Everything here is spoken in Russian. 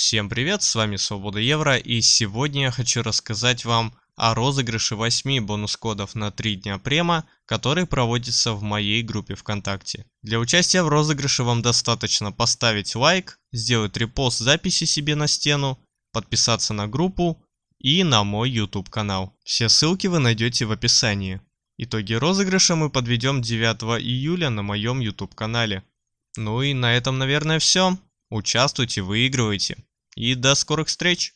Всем привет, с вами Свобода Евро, и сегодня я хочу рассказать вам о розыгрыше 8 бонус-кодов на 3 дня према, который проводится в моей группе ВКонтакте. Для участия в розыгрыше вам достаточно поставить лайк, сделать репост записи себе на стену, подписаться на группу и на мой YouTube канал. Все ссылки вы найдете в описании. Итоги розыгрыша мы подведем 9 июля на моем YouTube канале. Ну и на этом, наверное, все. Участвуйте, выигрывайте. И до скорых встреч!